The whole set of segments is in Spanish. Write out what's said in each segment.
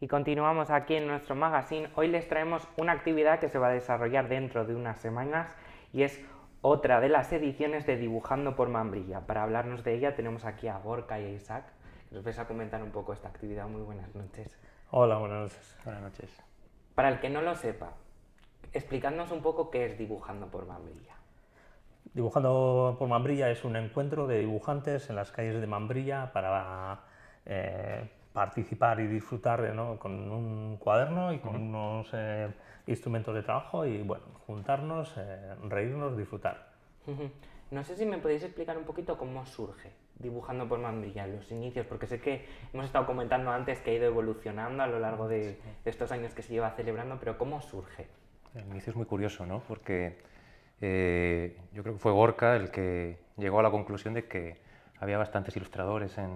Y continuamos aquí en nuestro magazine. Hoy les traemos una actividad que se va a desarrollar dentro de unas semanas y es otra de las ediciones de Dibujando por Mambrilla. Para hablarnos de ella tenemos aquí a Borca y a Isaac. Nos vais a comentar un poco esta actividad. Muy buenas noches. Hola, buenas noches. Buenas noches. Para el que no lo sepa, Explicándonos un poco qué es Dibujando por Mambrilla. Dibujando por Mambrilla es un encuentro de dibujantes en las calles de Mambrilla para eh, participar y disfrutar con un cuaderno y con unos eh, instrumentos de trabajo y bueno, juntarnos, eh, reírnos, disfrutar. No sé si me podéis explicar un poquito cómo surge dibujando por Mambrilla, los inicios, porque sé que hemos estado comentando antes que ha ido evolucionando a lo largo de estos años que se lleva celebrando, pero ¿cómo surge? El inicio es muy curioso, Porque eh, yo creo que fue Gorka el que llegó a la conclusión de que había bastantes ilustradores en,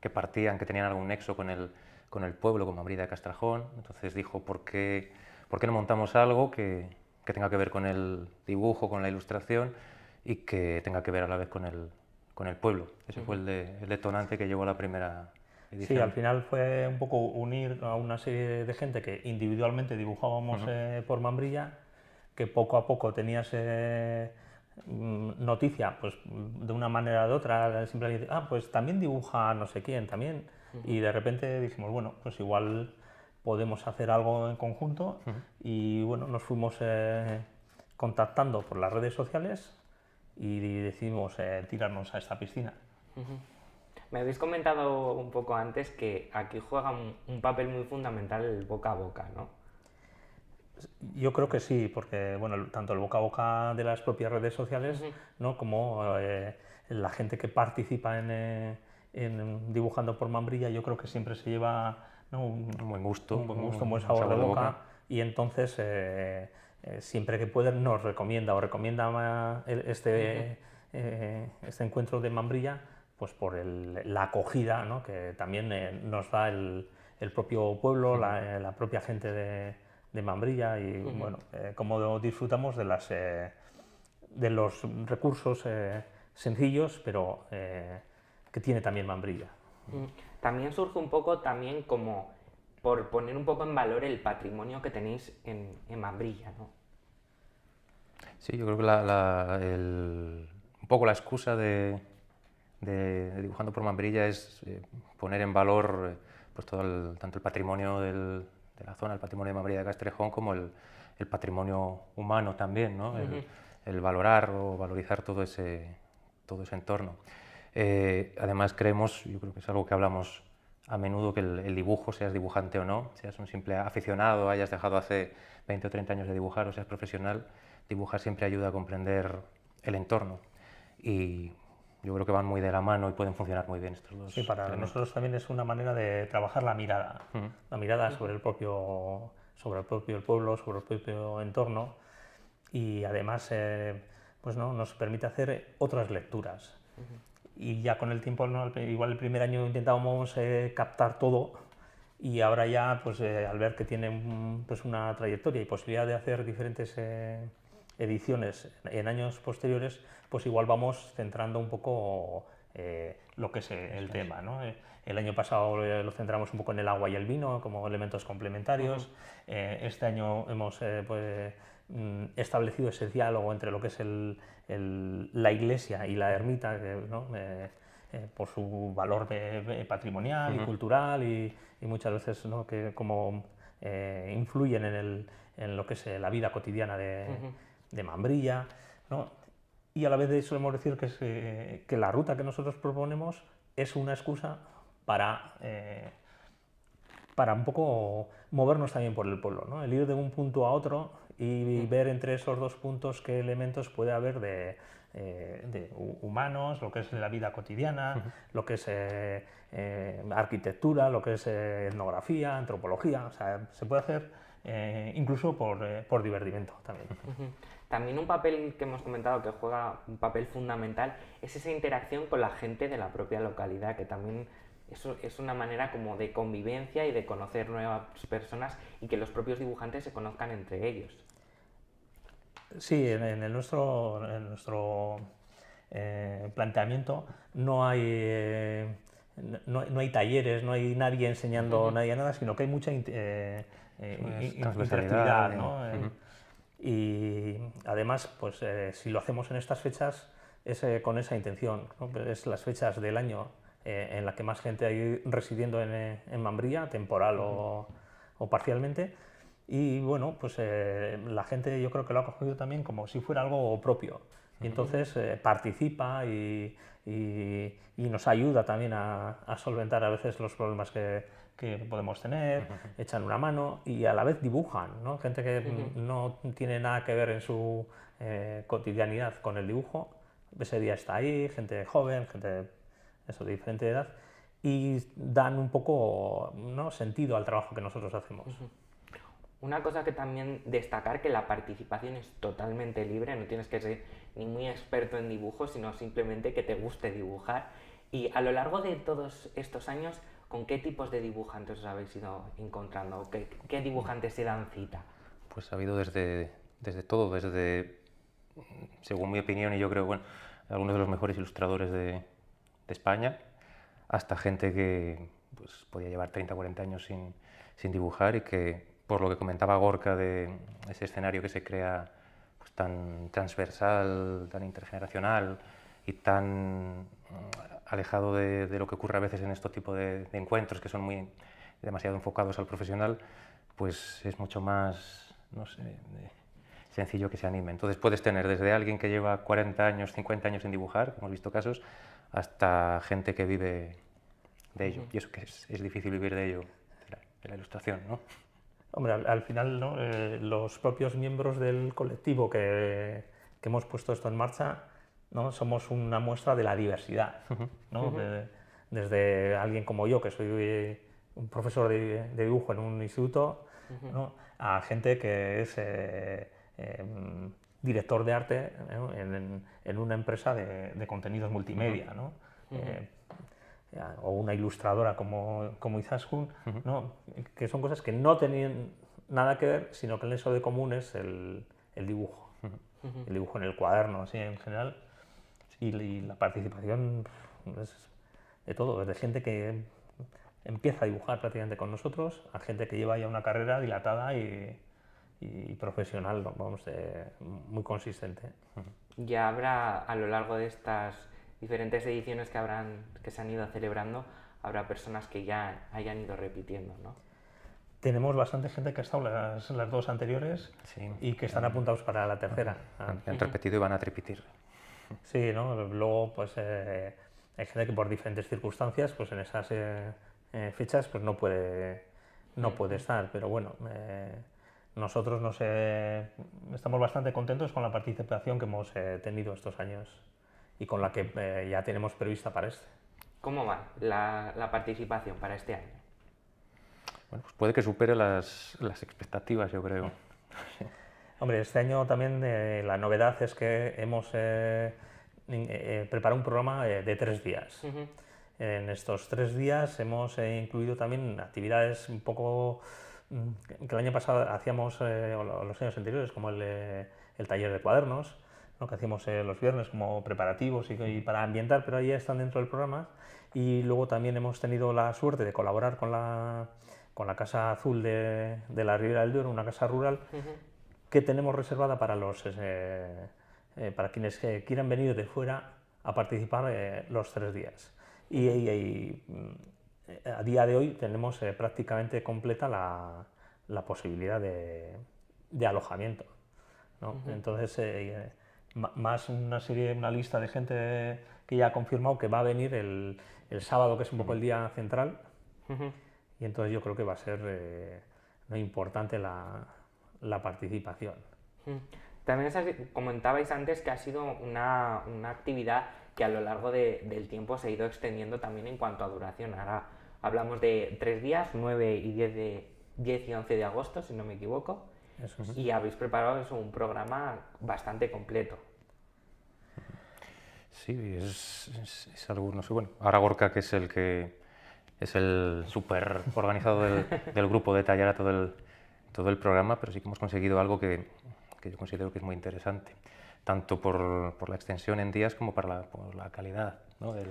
que partían, que tenían algún nexo con el, con el pueblo, como Abrida Castrajón. Entonces dijo, ¿por qué, ¿por no montamos algo que, tenga que ver con el dibujo, con la ilustración y que tenga que ver a la vez con el, con el pueblo? Ese fue el, el detonante que llevó a la primera Sí, al final fue un poco unir a una serie de gente que individualmente dibujábamos eh, por mambrilla, que poco a poco tenías mm, noticia, pues de una manera o de otra, simplemente, ah, pues también dibuja no sé quién, también. Y de repente dijimos, bueno, pues igual podemos hacer algo en conjunto y bueno, nos fuimos eh, contactando por las redes sociales y decidimos eh, tirarnos a esta piscina. Me habéis comentado un poco antes que aquí juega un, papel muy fundamental el boca a boca, ¿no? Yo creo que sí, porque bueno, tanto el boca a boca de las propias redes sociales ¿no? como eh, la gente que participa eh, en, Dibujando por Mambrilla, yo creo que siempre se lleva un, buen gusto, un buen, sabor, de boca. Y entonces, eh, siempre que pueden, nos recomienda o recomienda este, este encuentro de Mambrilla pues por la acogida que también eh, nos da el, propio pueblo, la, eh, propia gente de, Mambrilla y bueno, eh, cómo disfrutamos de, los recursos sencillos, pero que tiene también Mambrilla. También surge un poco también como por poner un poco en valor el patrimonio que tenéis en, Mambrilla, Sí, yo creo que un poco la excusa de, de, Dibujando por Mambrilla es eh, poner en valor eh, pues todo tanto el patrimonio de la zona, el patrimonio de Mambrilla de Castrejón, como el, patrimonio humano también, el, valorar o valorizar todo ese, todo ese entorno. Eh, además creemos, yo creo que es algo que hablamos a menudo, que el, dibujo, seas dibujante o no, seas un simple aficionado, hayas dejado hace 20 o 30 años de dibujar o seas profesional, dibujar siempre ayuda a comprender el entorno. Y yo creo que van muy de la mano y pueden funcionar muy bien estos dos. Sí, para nosotros también es una manera de trabajar la mirada, mm. la mirada sobre el propio, sobre el propio pueblo, sobre el propio entorno y además eh, pues no, nos permite hacer otras lecturas. Y ya con el tiempo, igual el primer año intentábamos eh, captar todo y ahora ya pues eh, al ver que tiene pues, una trayectoria y posibilidad de hacer diferentes ediciones en años posteriores, pues igual vamos centrando un poco eh, lo que es eh, el tema. Eh, el año pasado lo centramos un poco en el agua y el vino como elementos complementarios. este año hemos pues, mm, establecido ese diálogo entre lo que es la iglesia y la ermita, por su valor patrimonial y cultural y, muchas veces ¿no? que como influyen en, lo que es la vida cotidiana de de Mambrilla, ¿no? y a la vez solemos decir que, que, la ruta que nosotros proponemos es una excusa para, eh, para un poco movernos también por el pueblo, ¿no? el ir de un punto a otro y mm. ver entre esos dos puntos qué elementos puede haber de, eh, humanos, lo que es la vida cotidiana, lo que es eh, arquitectura, lo que es etnografía, antropología, o sea, se puede hacer eh, incluso eh, por, divertimento también. También un papel que hemos comentado que juega un papel fundamental es esa interacción con la gente de la propia localidad, que también eso es una manera como de convivencia y de conocer nuevas personas y que los propios dibujantes se conozcan entre ellos. Sí, en, el nuestro, nuestro eh, planteamiento no hay, no, hay talleres, no hay nadie enseñando nadie nada, sino que hay mucha eh, eh, interactividad, ¿no? Eh, y además, pues eh, si lo hacemos en estas fechas es con esa intención, es las fechas del año en la que más gente hay residiendo en, en Mambría, temporal o, o, parcialmente. Y bueno, pues la gente yo creo que lo ha cogido también como si fuera algo propio. Eh, y entonces participa y, nos ayuda también a, solventar a veces los problemas que, podemos tener, echan una mano y a la vez dibujan, Gente que no tiene nada que ver en su eh, cotidianidad con el dibujo, ese día está ahí, gente joven, gente de diferente edad, y dan un poco sentido al trabajo que nosotros hacemos. Una cosa que también destacar que la participación es totalmente libre, no tienes que ser ni muy experto en dibujo, sino simplemente que te guste dibujar. Y a lo largo de todos estos años, ¿con qué tipos de dibujantes os habéis ido encontrando? ¿Qué, dibujantes se dan cita? Pues ha habido desde, desde todo, desde, según mi opinión, y yo creo, bueno, algunos de los mejores ilustradores de, España, hasta gente que pues, podía llevar 30, 40 años sin dibujar y que por lo que comentaba Gorka de ese escenario que se crea pues, tan transversal, tan intergeneracional y tan mm, alejado de, lo que ocurre a veces en este tipo de, encuentros que son muy demasiado enfocados al profesional, pues es mucho más no sé, eh, sencillo que se anime. Entonces puedes tener desde alguien que lleva 40 años, 50 años sin dibujar, hemos visto casos, hasta gente que vive de ello. Y eso que es, difícil vivir de ello, de la, de la ilustración, ¿no? Hombre, al, final eh, los propios miembros del colectivo que, hemos puesto esto en marcha somos una muestra de la diversidad. desde alguien como yo, que soy un profesor de, dibujo en un instituto, a gente que es eh, eh, director de arte en, una empresa de, contenidos multimedia o una ilustradora como, como Izaskun, ¿no? que son cosas que no tenían nada que ver, sino que el eso de común es el, el dibujo, el dibujo en el cuaderno, así en general, y, la participación de todo, desde de gente que empieza a dibujar prácticamente con nosotros, a gente que lleva ya una carrera dilatada y, y profesional, vamos, muy consistente. Ya habrá a lo largo de estas diferentes ediciones que, habrán, que se han ido celebrando, habrá personas que ya hayan ido repitiendo, ¿no? Tenemos bastante gente que ha estado en las dos anteriores y que están apuntados para la tercera. Han, repetido y van a repetir. Sí, ¿no? Luego, pues, eh, hay gente que por diferentes circunstancias, pues en esas eh, eh fechas, pues no puede, no puede estar. Pero bueno, eh, nosotros sé, estamos bastante contentos con la participación que hemos tenido estos años y con la que eh, ya tenemos prevista para este. ¿Cómo va la, participación para este año? Pues puede que supere las, expectativas, yo creo. Hombre, este año también eh, la novedad es que hemos eh, preparado un programa de tres días. En estos tres días hemos incluido también actividades un poco mm, que el año pasado hacíamos, o los años anteriores, como el taller de cuadernos, lo que hacemos eh, los viernes como preparativos y, para ambientar, pero ahí están dentro del programa. Y luego también hemos tenido la suerte de colaborar con la, con la Casa Azul de, de la Ribera del Duero, una casa rural que tenemos reservada para, los, eh, eh, para quienes quieran venir de fuera a participar los tres días. Y, mm, a día de hoy tenemos prácticamente completa la, la posibilidad de, de alojamiento. ¿no? Entonces, más una serie, una lista de gente que ya ha confirmado que va a venir el, el sábado, que es un poco el día central. Y entonces yo creo que va a ser eh, importante la, la participación. También comentabais antes que ha sido una, una actividad que a lo largo del tiempo se ha ido extendiendo también en cuanto a duración. Ahora hablamos de tres días, 9 y 10, de, 10 y 11 de agosto, si no me equivoco. Y habéis preparado eso, un programa bastante completo. Sí, es, es, algo, no sé, bueno, ahora Gorka, que es el que es el súper organizado del, grupo, detallará todo el, todo el programa, pero sí que hemos conseguido algo que, yo considero que es muy interesante, tanto por, la extensión en días como para la, por la calidad ¿no? del,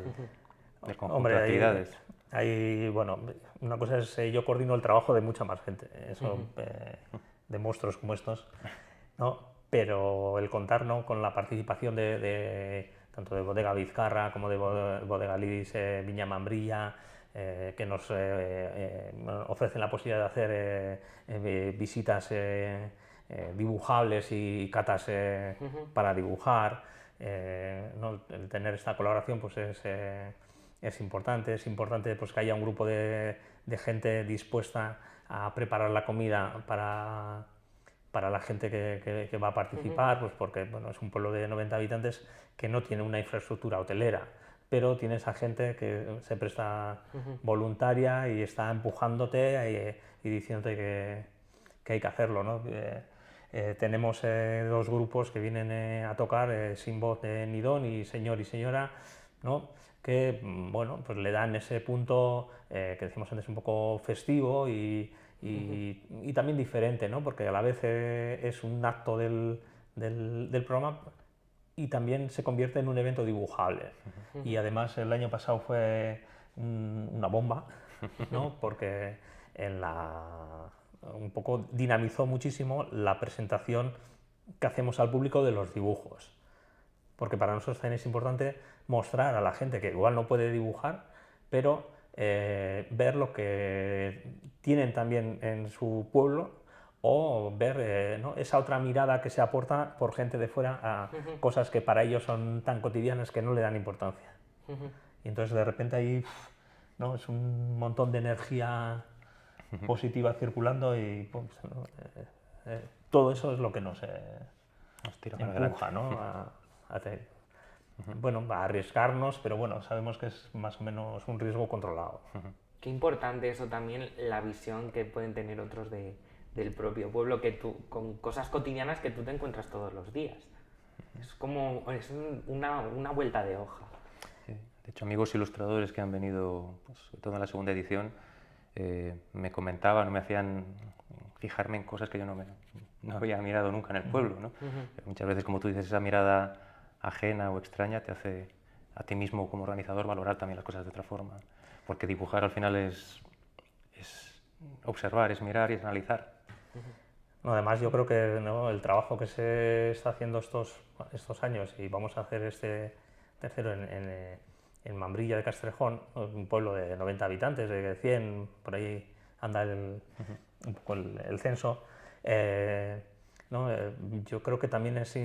de actividades. Hay, bueno, una cosa es, eh, yo coordino el trabajo de mucha más gente, eso de monstruos como estos, ¿no? pero el contar con la participación de, tanto de Bodega Vizcarra como de Bodega Lidis, eh, Viña Mambrilla, eh, que nos eh, ofrecen la posibilidad de hacer visitas dibujables y catas para dibujar. El tener esta colaboración pues es es importante. Es importante pues, que haya un grupo de, gente dispuesta a preparar la comida para, para la gente que, va a participar, pues porque bueno, es un pueblo de 90 habitantes que no tiene una infraestructura hotelera, pero tiene esa gente que se presta voluntaria y está empujándote y, y diciéndote que, hay que hacerlo. ¿no? Eh, eh, tenemos eh, dos grupos que vienen a tocar, Sin Voz de Nidón y Señor y Señora. ¿no? que mm, bueno, pues le dan ese punto eh, que decimos antes un poco festivo y, y, también diferente, ¿no? porque a la vez eh, es un acto del, del, del, programa y también se convierte en un evento dibujable. Y además el año pasado fue una bomba, ¿no? porque en la, un poco dinamizó muchísimo la presentación que hacemos al público de los dibujos porque para nosotros también es importante mostrar a la gente que igual no puede dibujar, pero eh, ver lo que tienen también en su pueblo o ver eh, esa otra mirada que se aporta por gente de fuera a cosas que para ellos son tan cotidianas que no le dan importancia. Y entonces de repente ahí ¿no? es un montón de energía positiva circulando y eh, todo eso es lo que nos, tira empuja, ¿no? A, bueno, a arriesgarnos, pero bueno, sabemos que es más o menos un riesgo controlado. Qué importante eso también, la visión que pueden tener otros de, del propio pueblo, que tú, con cosas cotidianas que tú te encuentras todos los días. Es como es una, una vuelta de hoja. De hecho, amigos ilustradores que han venido, pues, sobre todo en la segunda edición, eh, me comentaban, me hacían fijarme en cosas que yo no, me, no había mirado nunca en el pueblo. Muchas veces, como tú dices, esa mirada ajena o extraña te hace a ti mismo como organizador valorar también las cosas de otra forma. Porque dibujar al final es, es observar, es mirar y es analizar. además yo creo que el trabajo que se está haciendo estos, estos años y vamos a hacer este tercero en, eh, Mambrilla de Castrejón, un pueblo de 90 habitantes, de 100, por ahí anda el, el, censo, eh, eh, yo creo que también es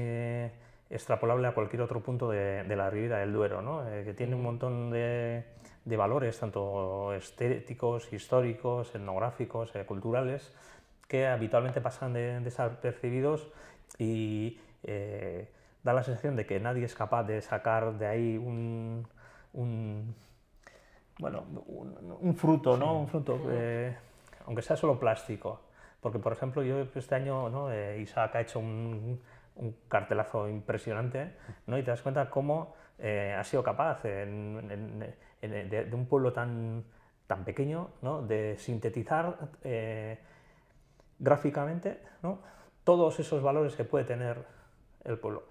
extrapolable a cualquier otro punto de, la ribera del Duero, ¿no? Eh, que tiene un montón de, valores, tanto estéticos, históricos, etnográficos, eh, culturales, que habitualmente pasan desapercibidos y eh, da la sensación de que nadie es capaz de sacar de ahí un, bueno, un, fruto, ¿no? Un fruto, eh, aunque sea solo plástico. Porque, por ejemplo, yo este año, Isaac ha hecho un un cartelazo impresionante, ¿no? Y te das cuenta cómo eh, ha sido capaz de, un pueblo tan, tan pequeño, De sintetizar eh, gráficamente, Todos esos valores que puede tener el pueblo.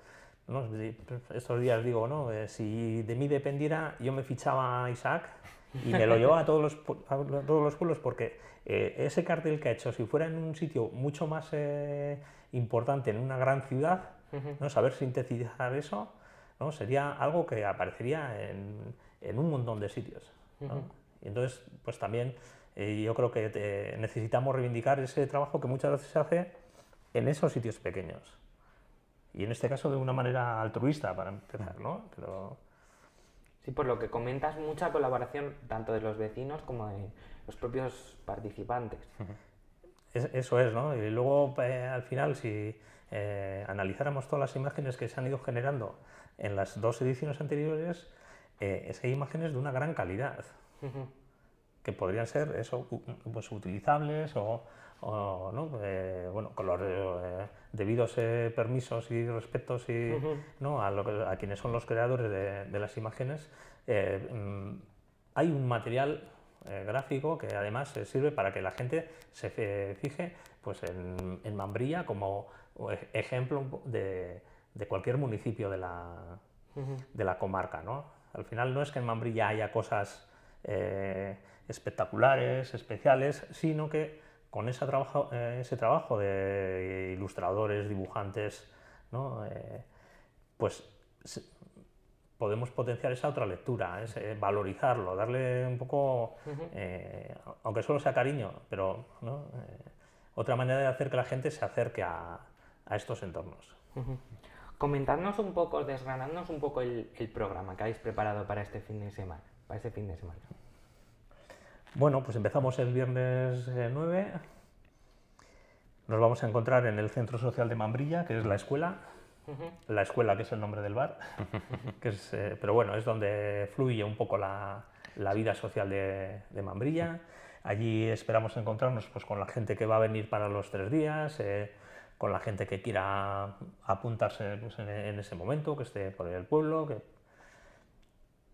Estos días digo, ¿no? Eh, si de mí dependiera, yo me fichaba a Isaac y me lo llevaba a todos los, a todos los pueblos porque ese cartel que ha hecho, si fuera en un sitio mucho más importante en una gran ciudad, ¿no? saber sintetizar eso ¿no? sería algo que aparecería en, en un montón de sitios. Y entonces, pues también eh, yo creo que necesitamos reivindicar ese trabajo que muchas veces se hace en esos sitios pequeños. Y en este caso de una manera altruista, para empezar, ¿no? Pero... Sí, por lo que comentas, mucha colaboración tanto de los vecinos como de los propios participantes eso es, ¿no? Y luego, eh, al final, si eh, analizáramos todas las imágenes que se han ido generando en las dos ediciones anteriores, eh, es que hay imágenes de una gran calidad, que podrían ser eso, pues, utilizables o, ¿no? Eh, bueno, con los debidos permisos y respetos y, ¿no? a, quienes son los creadores de, de las imágenes, mm, hay un material eh, gráfico que además eh, sirve para que la gente se fije pues, en, Mambrilla como eh, ejemplo de, cualquier municipio de la, de la comarca. Al final no es que en Mambrilla haya cosas espectaculares, especiales, sino que con ese trabajo, ese trabajo de ilustradores, dibujantes, ¿no? pues podemos potenciar esa otra lectura, eh, valorizarlo, darle un poco, eh, aunque solo sea cariño, pero eh, otra manera de hacer que la gente se acerque a, estos entornos. Comentadnos un poco, desgranadnos un poco el, programa que habéis preparado para este fin de semana. Para este fin de semana. Bueno, pues empezamos el viernes 9. Nos vamos a encontrar en el Centro Social de Mambrilla, que es la escuela, la escuela, que es el nombre del bar, que es, eh, pero bueno, es donde fluye un poco la, vida social de, Mambrilla. Allí esperamos encontrarnos pues, con la gente que va a venir para los tres días, eh, con la gente que quiera apuntarse pues, en, ese momento, que esté por el pueblo.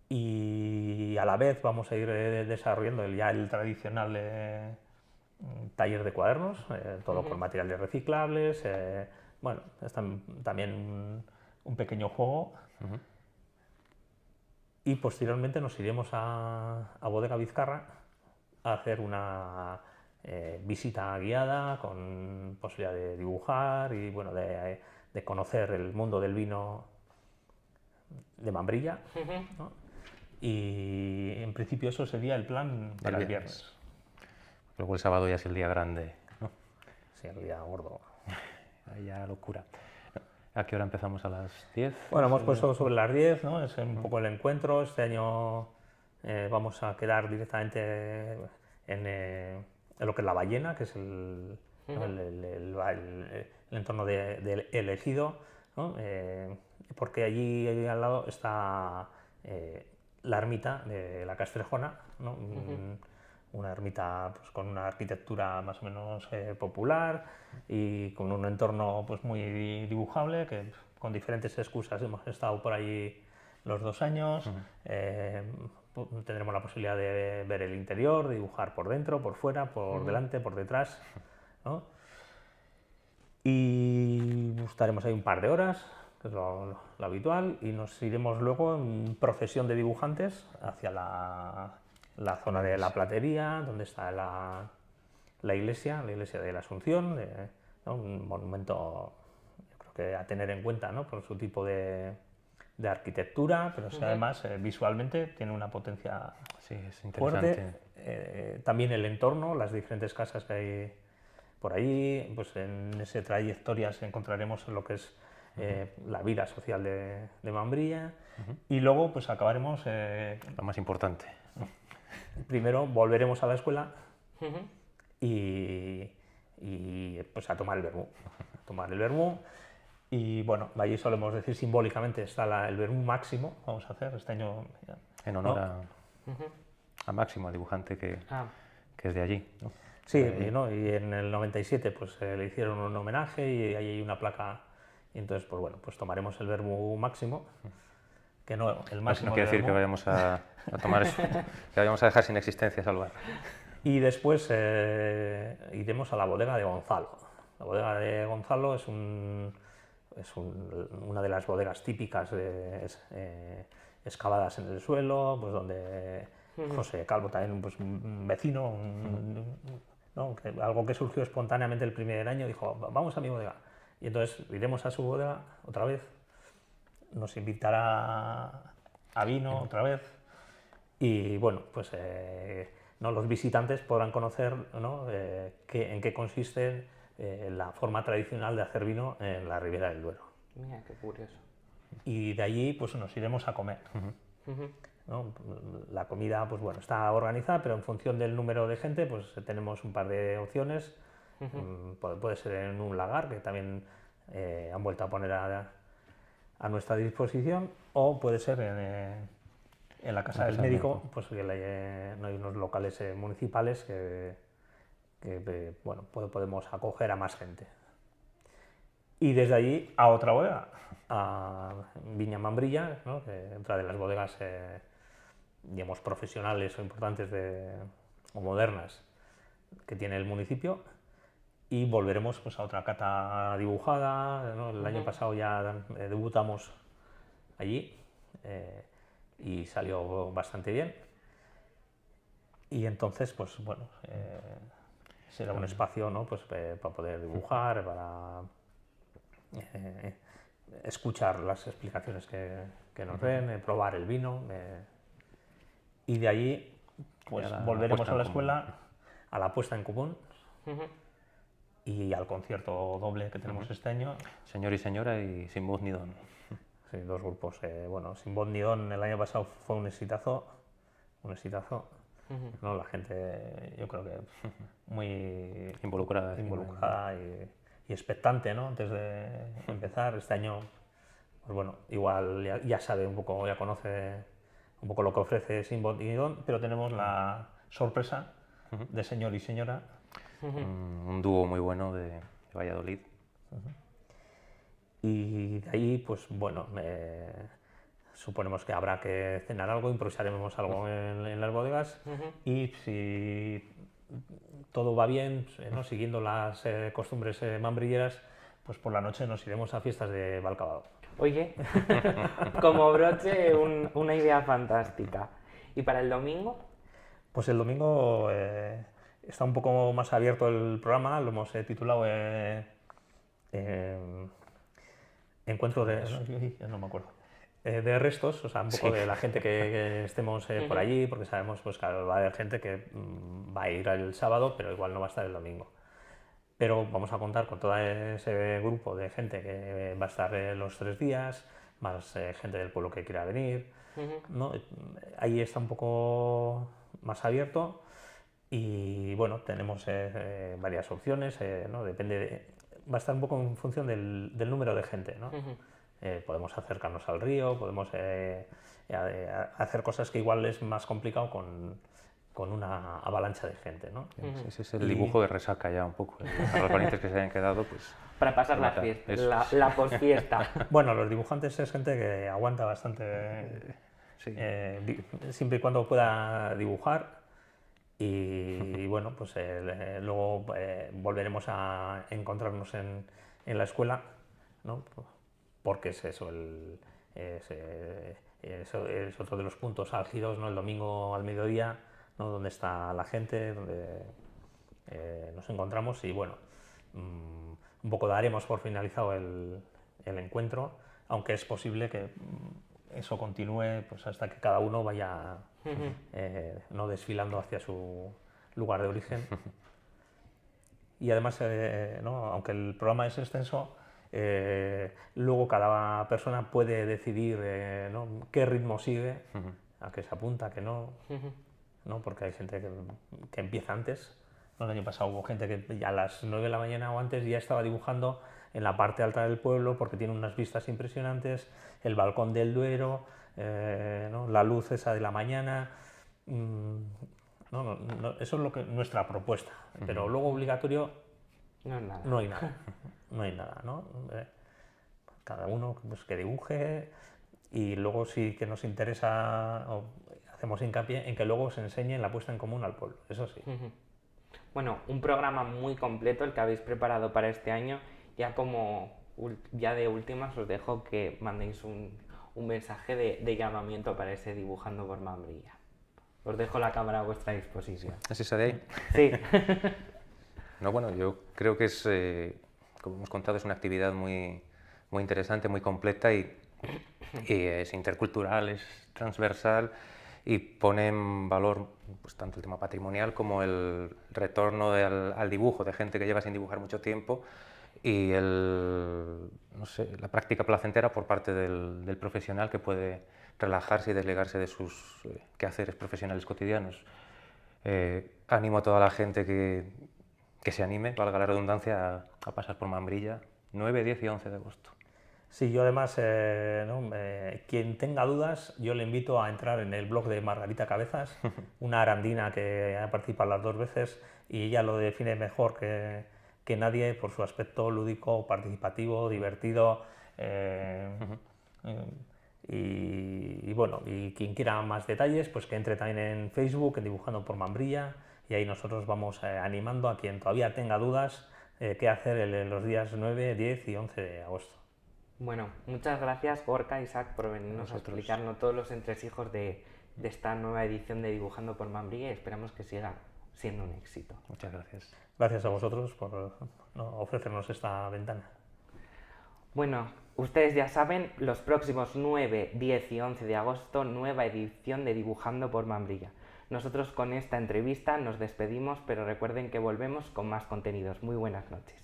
Y a la vez vamos a ir eh, desarrollando ya el tradicional taller de cuadernos, todo con materiales reciclables bueno, también un, pequeño juego. Y posteriormente nos iremos a, Bodega Vizcarra a hacer una eh, visita guiada con posibilidad de dibujar y bueno, de, conocer el mundo del vino de Mambrilla. Y en principio eso sería el plan para el viernes. Luego el sábado ya es el día grande. ¿no? Sí, el día gordo ya locura. ¿A qué hora empezamos? ¿A las 10? Bueno, hemos puesto sobre las 10, ¿no? Es un poco el encuentro. Este año eh, vamos a quedar directamente eh, en, lo que es la ballena, que es el, entorno del de, elegido, ¿no? Eh, porque allí, al lado está la ermita de la Castrejona, ¿no? una ermita pues, con una arquitectura más o menos eh, popular y con un entorno pues, muy dibujable, que con diferentes excusas hemos estado por ahí los dos años. Eh, tendremos la posibilidad de ver el interior, dibujar por dentro, por fuera, por delante, por detrás. Y estaremos ahí un par de horas, que es lo habitual, y nos iremos luego en procesión de dibujantes hacia la la zona de la platería, donde está la, iglesia, la iglesia de la Asunción, un monumento que a tener en cuenta ¿no? por su tipo de, arquitectura, pero además eh, visualmente tiene una potencia sí, es interesante. Eh, también el entorno, las diferentes casas que hay por ahí, pues en ese trayectoria encontraremos lo que es eh, la vida social de, de Mambrilla y luego pues acabaremos... lo más importante primero volveremos a la escuela y, pues a tomar el vermú. tomar el vermú. Y bueno, allí solemos decir simbólicamente está el vermú máximo, vamos a hacer este año. En honor a, a, Máximo, el dibujante que, ah. que es de allí. Sí, y, ¿no? y en el 97 pues eh, le hicieron un homenaje y ahí hay una placa. Y entonces, pues bueno, pues tomaremos el vermú máximo que no, el No quiere decir que vayamos a, tomar eso, que vayamos a dejar sin existencia salvar. Y después eh, iremos a la bodega de Gonzalo. La bodega de Gonzalo es, una de las bodegas típicas eh, excavadas en el suelo, pues donde José Calvo también, pues, un vecino, algo que surgió espontáneamente el primer año, dijo, vamos a mi bodega. Y entonces iremos a su bodega otra vez, nos invitará a vino otra vez. Y bueno, pues eh, ¿no? los visitantes podrán conocer ¿no? Eh, qué, en qué consiste eh, la forma tradicional de hacer vino en la Ribera del Duero. Mira, qué curioso. Y de allí pues nos iremos a comer. La comida pues bueno, está organizada, pero en función del número de gente pues tenemos un par de opciones. Mm, puede ser en un lagar, que también han vuelto a poner a, a nuestra disposición o puede ser en, eh, la casa, del médico, pues que no hay unos locales eh, municipales que, eh, bueno, pues, podemos acoger a más gente. Y desde allí a otra bodega, a Viña Mambrilla, ¿no? que entra de las bodegas, digamos, profesionales o importantes o modernas que tiene el municipio y volveremos pues, a otra cata dibujada. El año pasado ya eh, debutamos allí eh, y salió bastante bien. Y entonces, pues bueno, eh, será un espacio pues, para poder dibujar, para escuchar las explicaciones que, nos den, probar el vino. y de allí, pues, pues volveremos a la escuela, a la puesta en común y al concierto doble que tenemos este año. Señor y señora y sin voz ni don. Sí, dos grupos. Eh, bueno, sin voz ni don el año pasado fue un exitazo, un exitazo. ¿no? La gente, yo creo que muy involucrada, involucrada y, expectante ¿no? antes de empezar. Este año, pues bueno, igual ya, sabe un poco, ya conoce un poco lo que ofrece Sin voz don, pero tenemos la sorpresa de señor y señora un, dúo muy bueno de, Valladolid. Y de ahí, pues bueno, suponemos que habrá que cenar algo, improvisaremos algo en, las bodegas y si todo va bien, pues, eh, siguiendo las eh, costumbres eh, mambrilleras, pues por la noche nos iremos a fiestas de Valcabado. Oye, como broche, una idea fantástica. ¿Y para el domingo? Pues el domingo Está un poco más abierto el programa, lo hemos eh, titulado eh, eh, Encuentro de... de restos, o sea, un poco de la gente que, estemos por allí, porque sabemos pues, que va a haber gente que mm, va a ir el sábado, pero igual no va a estar el domingo. Pero vamos a contar con todo ese grupo de gente que va a estar los tres días, más gente del pueblo que quiera venir. ¿no? Ahí está un poco más abierto. Y bueno, tenemos eh, eh, varias opciones, eh, ¿no? Depende va a estar un poco en función del, número de gente, ¿no? podemos acercarnos al río, podemos hacer cosas que igual es más complicado con, con una avalancha de gente, ¿no? Ese es el dibujo de resaca ya un poco. Los parientes que se hayan quedado, pues... Para pasar la, fiesta, la, posfiesta. bueno, los dibujantes es gente que aguanta bastante, sí. siempre y cuando pueda dibujar. Y, bueno, pues eh, eh, luego eh, volveremos a encontrarnos en, la escuela, porque es eso, el, es, otro de los puntos álgidos, ¿no? el domingo al mediodía, donde está la gente, donde nos encontramos y bueno, mm, un poco daremos por finalizado el, encuentro, aunque es posible que mm, eso continúe pues, hasta que cada uno vaya eh, no desfilando hacia su lugar de origen. y además, eh, ¿no? aunque el programa es extenso, eh, luego cada persona puede decidir ¿no? qué ritmo sigue, a qué se apunta, a qué no, no porque hay gente que, que empieza antes. El año pasado hubo gente que a las 9 de la mañana o antes ya estaba dibujando en la parte alta del pueblo porque tiene unas vistas impresionantes, el balcón del Duero, eh, la luz esa de la mañana. Mm, no, no, eso es lo que, nuestra propuesta, pero luego obligatorio no, nada. hay nada. No hay nada, ¿no? Eh, cada uno pues, que dibuje y luego sí que nos interesa, hacemos hincapié en que luego se enseñe la puesta en común al pueblo, eso sí. Bueno, un programa muy completo el que habéis preparado para este año ya como ya de últimas os dejo que mandéis un, un mensaje de, llamamiento para ese dibujando por Mambrilla. Os dejo la cámara a vuestra disposición. ¿Así se de ahí? Sí. no, bueno, yo creo que es, eh, como hemos contado, es una actividad muy, muy interesante, muy completa y, es intercultural, es transversal y pone en valor pues, tanto el tema patrimonial como el retorno al, dibujo de gente que lleva sin dibujar mucho tiempo y la práctica placentera por parte del, profesional que puede relajarse y deslegarse de sus eh, quehaceres profesionales cotidianos. Eh, animo a toda la gente que, que, se anime, valga la redundancia, a, pasar por Mambrilla 9, 10 y 11 de agosto. Sí, yo además, eh, quien tenga dudas, yo le invito a entrar en el blog de Margarita Cabezas, una arandina que ha participado las dos veces y ella lo define mejor que, nadie por su aspecto lúdico, participativo, divertido. Eh, eh, y, bueno, y quien quiera más detalles, pues que entre también en Facebook, en Dibujando por Mambrilla, y ahí nosotros vamos eh, animando a quien todavía tenga dudas qué hacer en los días 9, 10 y 11 de agosto. Bueno, muchas gracias Gorka, Isaac, por venirnos a, explicarnos todos los entresijos de, de esta nueva edición de Dibujando por Mambrilla y esperamos que siga siendo un éxito. Muchas gracias. Gracias a vosotros por ofrecernos esta ventana. Bueno, ustedes ya saben, los próximos 9, 10 y 11 de agosto, nueva edición de Dibujando por Mambrilla. Nosotros con esta entrevista nos despedimos, pero recuerden que volvemos con más contenidos. Muy buenas noches.